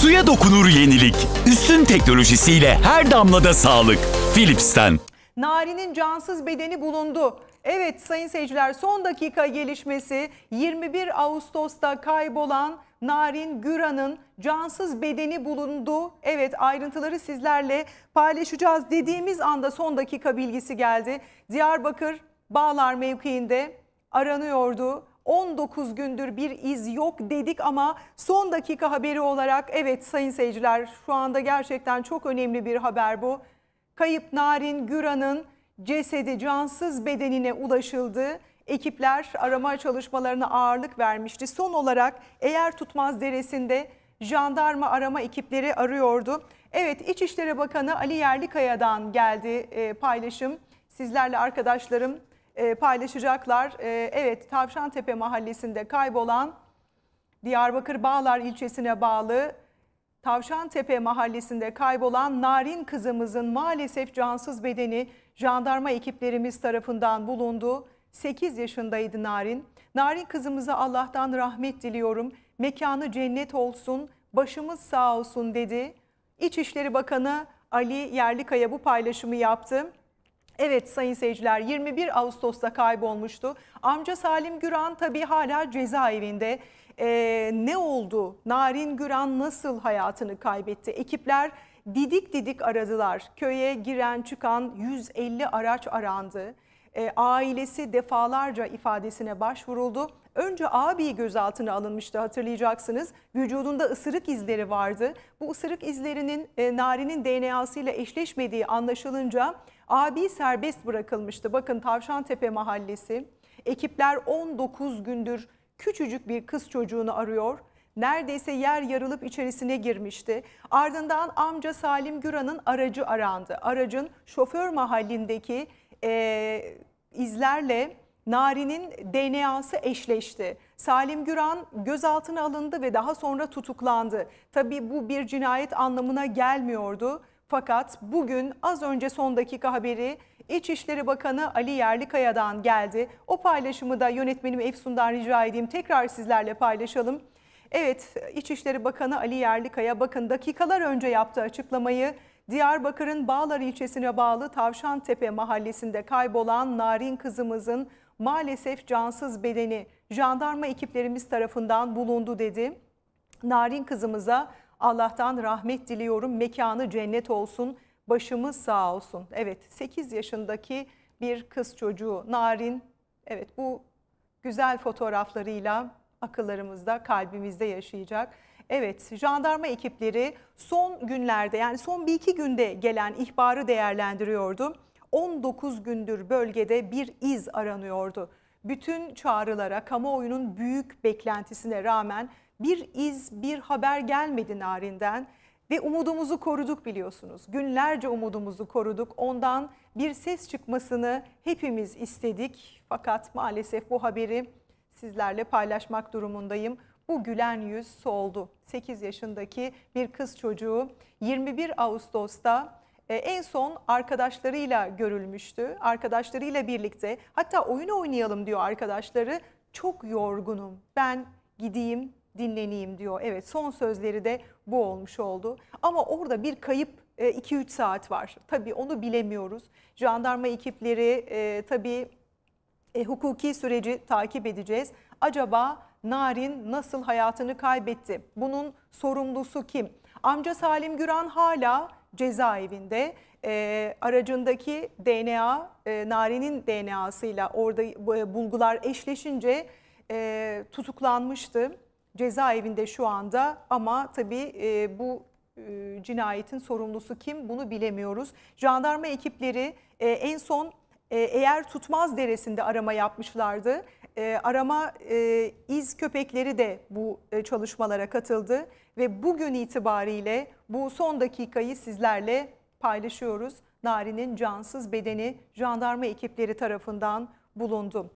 Suya dokunur yenilik. Üstün teknolojisiyle her damlada sağlık. Philips'ten. Nari'nin cansız bedeni bulundu. Evet sayın seyirciler son dakika gelişmesi 21 Ağustos'ta kaybolan Narin Güran'ın cansız bedeni bulundu. Evet ayrıntıları sizlerle paylaşacağız dediğimiz anda son dakika bilgisi geldi. Diyarbakır Bağlar mevkiinde aranıyordu. 19 gündür bir iz yok dedik ama son dakika haberi olarak evet sayın seyirciler şu anda gerçekten çok önemli bir haber bu. Kayıp Narin Güran'ın cesedi cansız bedenine ulaşıldı. Ekipler arama çalışmalarına ağırlık vermişti. Son olarak Eğer Tutmaz Deresi'nde jandarma arama ekipleri arıyordu. Evet İçişleri Bakanı Ali Yerlikaya'dan geldi e, paylaşım. Sizlerle arkadaşlarım e, paylaşacaklar. E, evet Tavşantepe mahallesinde kaybolan Diyarbakır Bağlar ilçesine bağlı Tavşantepe mahallesinde kaybolan narin kızımızın maalesef cansız bedeni jandarma ekiplerimiz tarafından bulundu. 8 yaşındaydı Narin. Narin kızımıza Allah'tan rahmet diliyorum. Mekanı cennet olsun, başımız sağ olsun dedi. İçişleri Bakanı Ali Yerlikaya bu paylaşımı yaptı. Evet sayın seyirciler 21 Ağustos'ta kaybolmuştu. Amca Salim Güran tabii hala cezaevinde. Ee, ne oldu? Narin Güran nasıl hayatını kaybetti? Ekipler didik didik aradılar. Köye giren çıkan 150 araç arandı. E, ailesi defalarca ifadesine başvuruldu. Önce abi gözaltına alınmıştı hatırlayacaksınız. Vücudunda ısırık izleri vardı. Bu ısırık izlerinin e, Nari'nin DNA'sıyla eşleşmediği anlaşılınca Abi serbest bırakılmıştı. Bakın Tavşantepe Mahallesi. Ekipler 19 gündür küçücük bir kız çocuğunu arıyor. Neredeyse yer yarılıp içerisine girmişti. Ardından amca Salim Güran'ın aracı arandı. Aracın şoför mahallindeki e, izlerle Nari'nin DNA'sı eşleşti. Salim Güran gözaltına alındı ve daha sonra tutuklandı. Tabii bu bir cinayet anlamına gelmiyordu. Fakat bugün az önce son dakika haberi İçişleri Bakanı Ali Yerlikaya'dan geldi. O paylaşımı da yönetmenim Efsun'dan rica edeyim. Tekrar sizlerle paylaşalım. Evet, İçişleri Bakanı Ali Yerlikaya bakın dakikalar önce yaptığı açıklamayı Diyarbakır'ın Bağlar ilçesine bağlı Tavşantepe mahallesinde kaybolan narin kızımızın maalesef cansız bedeni jandarma ekiplerimiz tarafından bulundu dedi. Narin kızımıza Allah'tan rahmet diliyorum. Mekanı cennet olsun. Başımız sağ olsun. Evet 8 yaşındaki bir kız çocuğu Narin. Evet bu güzel fotoğraflarıyla akıllarımızda, kalbimizde yaşayacak. Evet, jandarma ekipleri son günlerde yani son bir iki günde gelen ihbarı değerlendiriyordu. 19 gündür bölgede bir iz aranıyordu bütün çağrılara, kamuoyunun büyük beklentisine rağmen bir iz, bir haber gelmedi Narin'den ve umudumuzu koruduk biliyorsunuz. Günlerce umudumuzu koruduk. Ondan bir ses çıkmasını hepimiz istedik. Fakat maalesef bu haberi sizlerle paylaşmak durumundayım. Bu gülen yüz soldu. 8 yaşındaki bir kız çocuğu 21 Ağustos'ta e, en son arkadaşlarıyla görülmüştü. Arkadaşlarıyla birlikte hatta oyun oynayalım diyor arkadaşları. Çok yorgunum ben gideyim dinleneyim diyor. Evet son sözleri de bu olmuş oldu. Ama orada bir kayıp 2-3 e, saat var. Tabii onu bilemiyoruz. Jandarma ekipleri e, tabii hukuki süreci takip edeceğiz. Acaba Narin nasıl hayatını kaybetti? Bunun sorumlusu kim? Amca Salim Güran hala cezaevinde e, aracındaki DNA, e, Nari'nin DNA'sıyla orada e, bulgular eşleşince e, tutuklanmıştı. Cezaevinde şu anda ama tabii e, bu e, cinayetin sorumlusu kim bunu bilemiyoruz. Jandarma ekipleri e, en son e, eğer tutmaz deresinde arama yapmışlardı e, arama e, iz köpekleri de bu e, çalışmalara katıldı ve bugün itibariyle bu son dakikayı sizlerle paylaşıyoruz. Nari'nin cansız bedeni jandarma ekipleri tarafından bulundu.